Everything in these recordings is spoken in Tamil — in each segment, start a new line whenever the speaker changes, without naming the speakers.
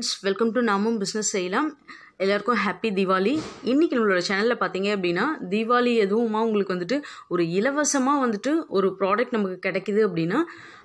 ஃப்ரெண்ட்ஸ் வெல்கம் டு நாமும் பிஸ்னஸ் செய்யலாம் எல்லாருக்கும் ஹாப்பி தீபாவளி இன்றைக்கி நம்மளோட சேனலில் பார்த்தீங்க அப்படின்னா தீபாவளி எதுவுமா உங்களுக்கு வந்துட்டு ஒரு இலவசமாக வந்துட்டு ஒரு ப்ராடக்ட் நமக்கு கிடைக்கிது அப்படின்னா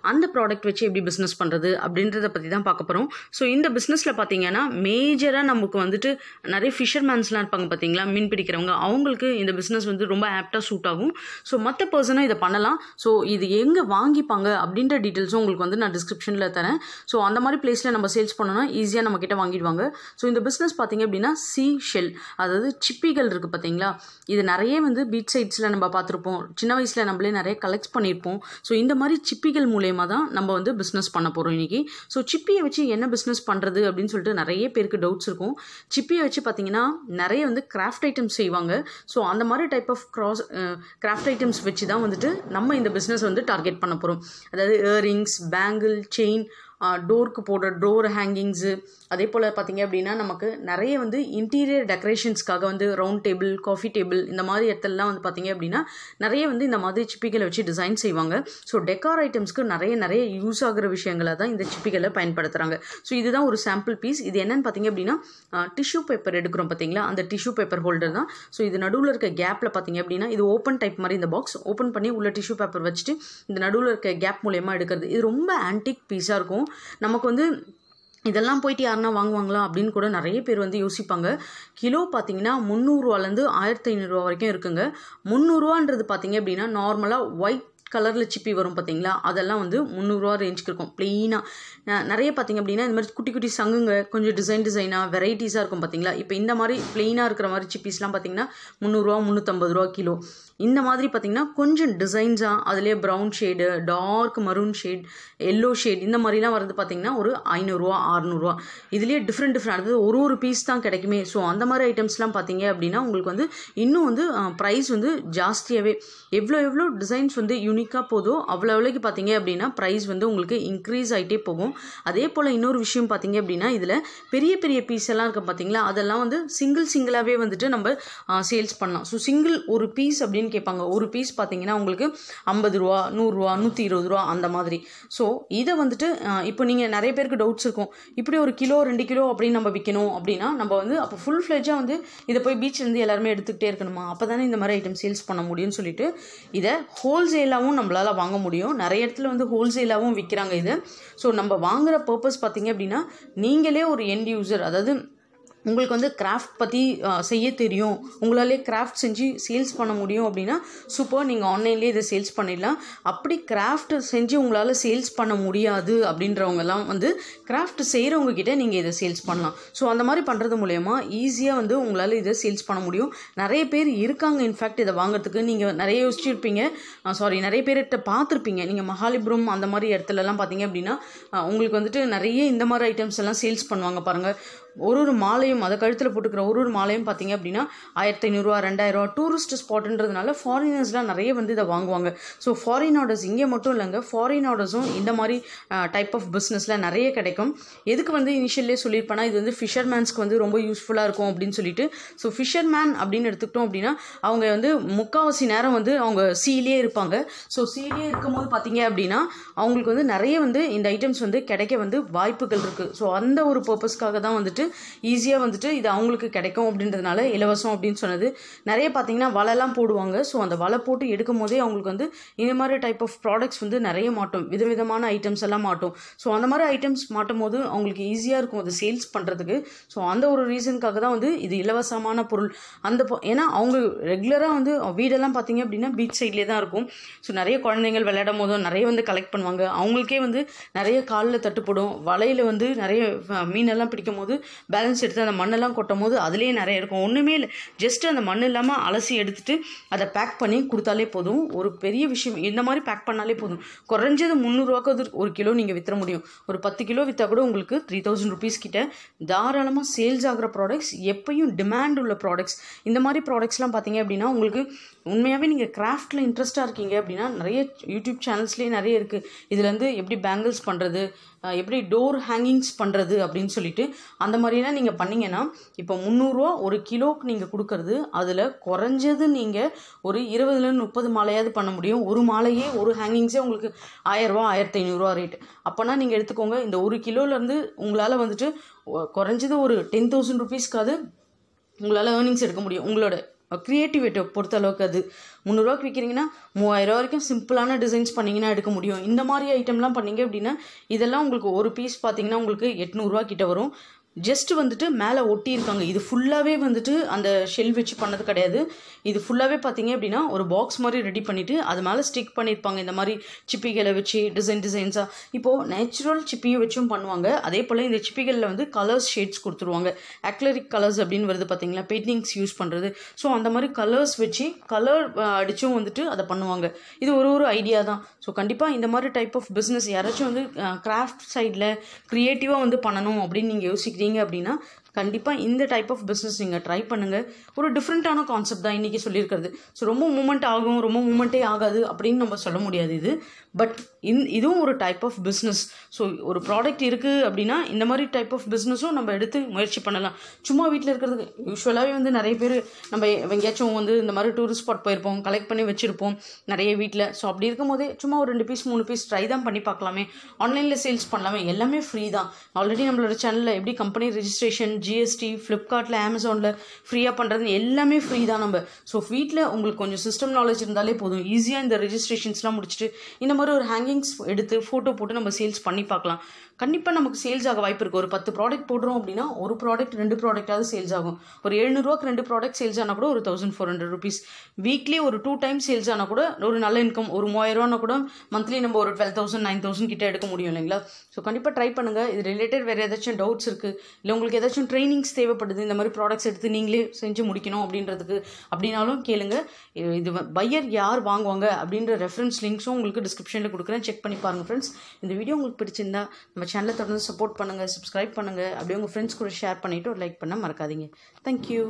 அந்த ப்ராடக்ட் வச்சு எப்படி பிஸ்னஸ் பண்ணுறது அப்படின்றத பற்றி தான் பார்க்க போகிறோம் ஸோ இந்த பிஸ்னஸில் பார்த்தீங்கன்னா மேஜராக நமக்கு வந்துட்டு நிறைய ஃபிஷர்மேன்ஸ்லாம் இருப்பாங்க பார்த்தீங்களா மீன் பிடிக்கிறவங்க அவங்களுக்கு இந்த பிஸ்னஸ் வந்து ரொம்ப ஆப்டாக சூட் ஆகும் ஸோ மற்ற பர்சனும் இதை பண்ணலாம் ஸோ இது எங்கே வாங்கிப்பாங்க அப்படின்ற டீட்டெயில்ஸும் உங்களுக்கு வந்து நான் டிஸ்கிரிப்ஷனில் தரேன் ஸோ அந்த மாதிரி பிளேஸில் நம்ம சேல்ஸ் பண்ணோன்னா ஈஸியாக நம்மக்கிட்ட வாங்கிடுவாங்க ஸோ இந்த பிஸ்னஸ் பார்த்தீங்க அப்படின்னா அப்படின்னா சீ ஷெல் அதாவது சிப்பிகள் இருக்குது பார்த்தீங்களா இது நிறைய வந்து பீச் சைட்ஸில் நம்ம பார்த்துருப்போம் சின்ன வயசில் நம்மளே நிறைய கலெக்ட் பண்ணியிருப்போம் ஸோ இந்த மாதிரி சிப்பிகள் மூலயமா தான் நம்ம வந்து பிஸ்னஸ் பண்ண போகிறோம் இன்றைக்கி ஸோ சிப்பியை வச்சு என்ன பிஸ்னஸ் பண்ணுறது அப்படின்னு சொல்லிட்டு நிறைய பேருக்கு டவுட்ஸ் இருக்கும் சிப்பியை வச்சு பார்த்தீங்கன்னா நிறைய வந்து கிராஃப்ட் ஐட்டம்ஸ் செய்வாங்க ஸோ அந்த மாதிரி type of cross craft items வச்சு தான் வந்துட்டு நம்ம இந்த பிஸ்னஸ் வந்து டார்கெட் பண்ண போகிறோம் அதாவது இயரிங்ஸ் பேங்கிள் செயின் டோருக்கு போடுற டோர் ஹேங்கிங்ஸு அதே போல் பார்த்திங்க அப்படின்னா நமக்கு நிறைய வந்து இன்டீரியர் டெக்கரேஷன்ஸ்க்காக வந்து ரவுண்ட் டேபிள் காஃபி டேபிள் இந்த மாதிரி இடத்துலலாம் வந்து பார்த்திங்க அப்படின்னா நிறைய வந்து இந்த மாதிரி சிப்பிகளை வச்சு டிசைன் செய்வாங்க ஸோ டெக்கார் ஐட்டம்ஸ்க்கு நிறைய நிறைய யூஸ் ஆகிற விஷயங்களை தான் இந்த சிப்பிகளை பயன்படுத்துகிறாங்க ஸோ இதுதான் ஒரு சாம்பிள் பீஸ் இது என்னென்னு பார்த்திங்க அப்படின்னா டிஷ்யூ பேப்பர் எடுக்கிறோம் பார்த்திங்களா அந்த டிஷ்யூ பேப்பர் ஹோல்டர் தான் ஸோ இது நடுவில் இருக்க கேப்பில் பார்த்திங்க அப்படின்னா இது ஓப்பன் டைப் மாதிரி இந்த பாக்ஸ் ஓப்பன் பண்ணி உள்ள டிஷ்யூ பேப்பர் வச்சுட்டு இந்த நடுவில் இருக்க கேப் மூலயமா எடுக்கிறது இது ரொம்ப ஆன்டிக் பீஸாக இருக்கும் நமக்கு வந்து இதெல்லாம் போயிட்டு யாருன்னா வாங்குவாங்களா அப்படின்னு கூட நிறைய பேர் வந்து யோசிப்பாங்க கிலோ பார்த்தீங்கன்னா முந்நூறுரூவாலேருந்து ஆயிரத்தி ஐநூறுரூவா வரைக்கும் இருக்குங்க முந்நூறுரூவான்றது பார்த்தீங்க அப்படின்னா நார்மலாக ஒயிட் கலரில் சிப்பி வரும் பார்த்தீங்களா அதெல்லாம் வந்து முந்நூறுரூவா ரேஞ்சுக்கு இருக்கும் ப்ளெயினாக நிறைய பார்த்திங்க அப்படின்னா இந்த மாதிரி குட்டி குட்டி சங்குங்க கொஞ்சம் டிசைன் டிசைனாக வெரைட்டிஸாக இருக்கும் பார்த்தீங்களா இப்போ இந்த மாதிரி ப்ளெயினாக இருக்கிற மாதிரி சிப்பிஸ்லாம் பார்த்திங்கன்னா முந்நூறுரூவா முந்நூற்றம்பது ரூபா கிலோ இந்த மாதிரி பார்த்திங்கன்னா கொஞ்சம் டிசைன்ஸாக அதுலேயே brown shade dark maroon shade yellow shade இந்த மாதிரிலாம் வரது பார்த்திங்கன்னா ஒரு ஐநூறுரூவா அறநூறுவா இதுலேயே டிஃப்ரெண்ட் டிஃப்ரெண்ட் அதாவது ஒரு ஒரு பீஸ் தான் கிடைக்குமே ஸோ அந்த மாதிரி ஐட்டம்ஸ்லாம் பார்த்தீங்க அப்படின்னா உங்களுக்கு வந்து இன்னும் வந்து ப்ரைஸ் வந்து ஜாஸ்தியாகவே எவ்வளோ எவ்வளோ டிசைன்ஸ் வந்து யூ யூனிக்காக போதும் அவ்வளோ அவ்வளோக்கு பார்த்தீங்க அப்படின்னா ப்ரைஸ் வந்து உங்களுக்கு இன்க்ரீஸ் ஆகிட்டே போகும் அதே போல் இன்னொரு விஷயம் பார்த்தீங்க அப்படின்னா இதில் பெரிய பெரிய பீஸ் எல்லாம் இருக்கும் பார்த்தீங்களா அதெல்லாம் வந்து சிங்கிள் சிங்கிளாகவே வந்துட்டு நம்ம சேல்ஸ் பண்ணலாம் ஸோ சிங்கிள் ஒரு பீஸ் அப்படின்னு கேட்பாங்க ஒரு பீஸ் பார்த்தீங்கன்னா உங்களுக்கு ஐம்பது ரூபா நூறுரூவா நூற்றி இருபது ரூபா அந்த மாதிரி ஸோ இதை வந்துட்டு இப்போ நீங்கள் நிறைய பேருக்கு டவுட்ஸ் இருக்கும் இப்படி ஒரு கிலோ ரெண்டு கிலோ அப்படின்னு நம்ம விற்கணும் அப்படின்னா நம்ம வந்து அப்போ ஃபுல் ஃப்ளெஜாக வந்து இதை போய் பீச்சிலேருந்து எல்லாருமே எடுத்துக்கிட்டே இருக்கணுமா அப்போ தானே இந்த மாதிரி ஐட்டம் சேல்ஸ் பண்ண முடியும்னு சொல்லிட்டு இதை ஹோல்சேலாகவும் சீப்பாகவும் நம்மளால் வாங்க முடியும் நிறைய இடத்துல வந்து ஹோல்சேலாகவும் விற்கிறாங்க இது ஸோ நம்ம வாங்குகிற பர்பஸ் பார்த்திங்க அப்படின்னா நீங்களே ஒரு எண்ட் யூசர் அதாவது உங்களுக்கு வந்து கிராஃப்ட் பற்றி செய்ய தெரியும் உங்களாலே கிராஃப்ட் செஞ்சு சேல்ஸ் பண்ண முடியும் அப்படின்னா சூப்பர் நீங்கள் ஆன்லைன்லேயே இதை சேல்ஸ் பண்ணிடலாம் அப்படி கிராஃப்ட் செஞ்சு உங்களால் சேல்ஸ் பண்ண முடியாது அப்படின்றவங்கெல்லாம் வந்து கிராஃப்ட் செய்கிறவங்க கிட்டே நீங்கள் இதை சேல்ஸ் பண்ணலாம் ஸோ அந்த மாதிரி பண்ணுறது மூலயமா ஈஸியாக வந்து உங்களால் இதை சேல்ஸ் பண்ண முடியும் நிறைய பேர் இருக்காங்க இன்ஃபேக்ட் இதை வாங்குறதுக்கு நீங்கள் நிறைய யோசிச்சுருப்பீங்க சாரி நிறைய பேர்கிட்ட பார்த்துருப்பீங்க நீங்கள் மகாலிபுரம் அந்த மாதிரி இடத்துலலாம் பார்த்தீங்க அப்படின்னா உங்களுக்கு வந்துட்டு நிறைய இந்த மாதிரி ஐட்டம்ஸ் எல்லாம் சேல்ஸ் பண்ணுவாங்க பாருங்கள் ஒரு ஒரு மாலையும் அதை கழுத்தில் போட்டுக்கிற ஒரு ஒரு மாலையும் பார்த்தீங்க அப்படின்னா ஆயிரத்தி ஐநூறுரூவா ரெண்டாயிரரூவா டூரிஸ்ட் ஸ்பாட்டுன்றதுனால ஃபாரினர்ஸ்லாம் நிறைய வந்து இதை வாங்குவாங்க ஸோ ஃபாரின் ஆர்டர்ஸ் இங்கே மட்டும் இல்லைங்க ஃபாரின் ஆர்டர்ஸும் இந்த மாதிரி டைப் ஆஃப் பிஸ்னஸில் நிறைய கிடைக்கும் எதுக்கு வந்து இனிஷியல்லே சொல்லியிருப்பேன்னா இது வந்து ஃபிஷர்மேன்ஸ்க்கு வந்து ரொம்ப யூஸ்ஃபுல்லாக இருக்கும் அப்படின்னு சொல்லிட்டு ஸோ ஃபிஷர்மேன் அப்படின்னு எடுத்துக்கிட்டோம் அப்படின்னா அவங்க வந்து முக்கால்வாசி நேரம் வந்து அவங்க சீலே இருப்பாங்க ஸோ சீலே இருக்கும்போது பார்த்தீங்க அப்படின்னா அவங்களுக்கு வந்து நிறைய வந்து இந்த ஐட்டம்ஸ் வந்து கிடைக்க வந்து வாய்ப்புகள் இருக்குது ஸோ அந்த ஒரு பர்பஸ்க்காக தான் வந்துட்டு வந்துட்டு ஈஸியாக வந்துட்டு இது அவங்களுக்கு கிடைக்கும் அப்படின்றதுனால இலவசம் அப்படின்னு சொன்னது நிறைய பார்த்தீங்கன்னா வலைலாம் போடுவாங்க ஸோ அந்த வலை போட்டு எடுக்கும் போதே அவங்களுக்கு வந்து இந்த மாதிரி டைப் ஆஃப் ப்ராடக்ட்ஸ் வந்து நிறைய மாட்டும் விதவிதமான ஐட்டம்ஸ் எல்லாம் மாட்டும் ஸோ அந்த மாதிரி ஐட்டம்ஸ் மாட்டும் போது அவங்களுக்கு ஈஸியாக இருக்கும் அது சேல்ஸ் பண்ணுறதுக்கு ஸோ அந்த ஒரு ரீசனுக்காக தான் வந்து இது இலவசமான பொருள் அந்த ஏன்னா அவங்க ரெகுலராக வந்து வீடெல்லாம் பார்த்தீங்க அப்படின்னா பீச் சைட்லேயே தான் இருக்கும் ஸோ நிறைய குழந்தைங்கள் விளையாடும் போதும் நிறைய வந்து கலெக்ட் பண்ணுவாங்க அவங்களுக்கே வந்து நிறைய காலில் தட்டுப்படும் வலையில் வந்து நிறைய மீனெல்லாம் பிடிக்கும் போது பேலன்ஸ் எடுத்து அந்த மண்ணெல்லாம் கொட்டும் போது அதுலேயே நிறைய இருக்கும் ஒன்றுமே இல்லை ஜஸ்ட் அந்த மண் இல்லாமல் அலசி எடுத்துகிட்டு அதை பேக் பண்ணி கொடுத்தாலே போதும் ஒரு பெரிய விஷயம் இந்த மாதிரி பேக் பண்ணாலே போதும் குறைஞ்சது முந்நூறுவாக்கு ஒரு கிலோ நீங்கள் விற்ற முடியும் ஒரு பத்து கிலோ விற்றா கூட உங்களுக்கு த்ரீ தௌசண்ட் ருபீஸ் கிட்ட தாராளமாக சேல்ஸ் ஆகிற ப்ராடக்ட்ஸ் எப்பையும் டிமாண்ட் உள்ள ப்ராடக்ட்ஸ் இந்த மாதிரி ப்ராடக்ட்ஸ்லாம் பார்த்தீங்க அப்படின்னா உங்களுக்கு உண்மையாகவே நீங்கள் கிராஃப்டில் இன்ட்ரெஸ்ட்டாக இருக்கீங்க அப்படின்னா நிறைய யூடியூப் சேனல்ஸ்லேயே நிறைய இருக்குது இதுலேருந்து எப்படி பேங்கிள்ஸ் பண்ணுறது எப்படி டோர் ஹேங்கிங்ஸ் பண்ணுறது அப்படின்னு சொல்லிட்டு அந்த மாதிரிலாம் நீங்கள் பண்ணிங்கன்னா இப்போ முந்நூறுரூவா ஒரு கிலோவுக்கு நீங்கள் கொடுக்கறது அதில் குறைஞ்சது நீங்கள் ஒரு இருபதுலேருந்து முப்பது மாலையாவது பண்ண முடியும் ஒரு மாலையே ஒரு ஹேங்கிங்ஸே உங்களுக்கு ஆயிரரூவா ஆயிரத்தி ஐநூறுரூவா ரேட் அப்போனா நீங்கள் எடுத்துக்கோங்க இந்த ஒரு கிலோலேருந்து உங்களால் வந்துட்டு குறைஞ்சது ஒரு டென் தௌசண்ட் ருபீஸ்க்காவது உங்களால் ஏர்னிங்ஸ் எடுக்க முடியும் உங்களோட பொறுத்த பொறுத்தளவுக்கு அது முந்நூறுரூவாக்கு விற்கிறீங்கன்னா மூவாயிரரூவா வரைக்கும் சிம்பிளான டிசைன்ஸ் பண்ணிங்கன்னா எடுக்க முடியும் இந்த மாதிரி ஐட்டம்லாம் பண்ணிங்க அப்படின்னா இதெல்லாம் உங்களுக்கு ஒரு பீஸ் பார்த்தீங்கன்னா உங்களுக்கு எட்நூறுரூவா கிட்ட வரும் ஜஸ்ட் வந்துட்டு மேலே ஒட்டியிருக்காங்க இது ஃபுல்லாகவே வந்துட்டு அந்த ஷெல் வச்சு பண்ணது கிடையாது இது ஃபுல்லாகவே பார்த்தீங்க அப்படின்னா ஒரு பாக்ஸ் மாதிரி ரெடி பண்ணிவிட்டு அது மேலே ஸ்டிக் பண்ணியிருப்பாங்க இந்த மாதிரி சிப்பிகளை வச்சு டிசைன் டிசைன்ஸாக இப்போது நேச்சுரல் சிப்பியை வச்சும் பண்ணுவாங்க அதே போல் இந்த சிப்பிகளில் வந்து கலர்ஸ் ஷேட்ஸ் கொடுத்துருவாங்க அக்லரிக் கலர்ஸ் அப்படின்னு வருது பார்த்தீங்களா பெயிண்டிங்ஸ் யூஸ் பண்ணுறது ஸோ அந்த மாதிரி கலர்ஸ் வச்சு கலர் அடித்தும் வந்துட்டு அதை பண்ணுவாங்க இது ஒரு ஒரு ஐடியா தான் ஸோ கண்டிப்பாக இந்த மாதிரி டைப் ஆஃப் பிஸ்னஸ் யாராச்சும் வந்து கிராஃப்ட் சைடில் க்ரியேட்டிவாக வந்து பண்ணணும் அப்படின்னு நீங்கள் யோசிக்கிறீங்க இருக்கீங்க அப்படின்னா கண்டிப்பாக இந்த டைப் ஆஃப் பிஸ்னஸ் நீங்கள் ட்ரை பண்ணுங்கள் ஒரு டிஃப்ரெண்ட்டான கான்செப்ட் தான் இன்றைக்கி சொல்லியிருக்கிறது ஸோ ரொம்ப மூமெண்ட் ஆகும் ரொம்ப மூமெண்ட்டே ஆகாது அப்படின்னு நம்ம சொல்ல முடியாது இது பட் இந் இதுவும் ஒரு டைப் ஆஃப் பிஸ்னஸ் ஸோ ஒரு ப்ராடக்ட் இருக்குது அப்படின்னா இந்த மாதிரி டைப் ஆஃப் பிஸ்னஸும் நம்ம எடுத்து முயற்சி பண்ணலாம் சும்மா வீட்டில் இருக்கிறதுக்கு யூஸ்வலாகவே வந்து நிறைய பேர் நம்ம எங்கேயாச்சும் வந்து இந்த மாதிரி டூரிஸ்ட் ஸ்பாட் போயிருப்போம் கலெக்ட் பண்ணி வச்சுருப்போம் நிறைய வீட்டில் ஸோ அப்படி இருக்கும் போதே சும்மா ஒரு ரெண்டு பீஸ் மூணு பீஸ் ட்ரை தான் பண்ணி பார்க்கலாமே ஆன்லைனில் சேல்ஸ் பண்ணலாமே எல்லாமே ஃப்ரீ தான் ஆல்ரெடி நம்மளோட சேனலில் எப்படி கம்பெனி ரெஜிஸ்ட்ரேஷன் ஜிஎஸ்டி ஃப்ளிப்கார்ட்டில் அமேசானில் ஃப்ரீயாக பண்ணுறது எல்லாமே ஃப்ரீ தான் நம்ம ஸோ வீட்டில் உங்களுக்கு கொஞ்சம் சிஸ்டம் நாலேஜ் இருந்தாலே போதும் ஈஸியாக இந்த ரெஜிஸ்ட்ரேஷன்ஸ்லாம் முடிச்சுட்டு இந்த மாதிரி ஒரு ஹேங்கிங்ஸ் எடுத்து ஃபோட்டோ போட்டு நம்ம சேல்ஸ் பண்ணி பார்க்கலாம் கண்டிப்பாக நமக்கு சேல்ஸ் ஆக வாய்ப்பு இருக்குது ஒரு பத்து ப்ராடக்ட் போடுறோம் அப்படின்னா ஒரு ப்ராடக்ட் ரெண்டு ப்ராடக்டாவது சேல்ஸ் ஆகும் ஒரு எழுநூறுவாக்கு ரெண்டு ப்ராடக்ட் சேல்ஸ் ஆனால் கூட ஒரு thousand four hundred rupees weekly ஒரு டூ டைம் சேல்ஸ் ஆனால் கூட ஒரு நல்ல இன்கம் ஒரு மூவாயிரரூவானா கூட மந்த்லி நம்ம ஒரு டுவெல் தௌசண்ட் நைன் தௌசண்ட் கிட்டே எடுக்க முடியும் இல்லைங்களா ஸோ கண்டிப்பாக ட்ரை பண்ணுங்கள் இது ரிலேட்டட் வேறு ஏதாச்சும் டவுட்ஸ் இருக்குது இல்லை உங்களுக்கு ஏதாச்சும் ட்ரைனிங்ஸ் தேவைப்படுது இந்த மாதிரி ப்ராடக்ட்ஸ் எடுத்து நீங்களே செஞ்சு முடிக்கணும் அப்படின்றதுக்கு அப்படின்னாலும் கேளுங்க இது பையர் யார் வாங்குவாங்க அப்படின்ற ரெஃபரன்ஸ் லிங்க்ஸும் உங்களுக்கு டிஸ்கிரிப்ஷனில் கொடுக்குறேன் செக் பண்ணி பாருங்கள் ஃப்ரெண்ட்ஸ் இந்த வீடியோ உங்களுக்கு பிடிச்சிருந்தா நம்ம சேனலை தொடர்ந்து சப்போர்ட் பண்ணுங்கள் சப்ஸ்கிரைப் பண்ணுங்கள் அப்படியே உங்கள் ஃப்ரெண்ட்ஸ் கூட ஷேர் பண்ணிவிட்டு ஒரு லைக் பண்ண மறக்காதீங்க தேங்க்யூ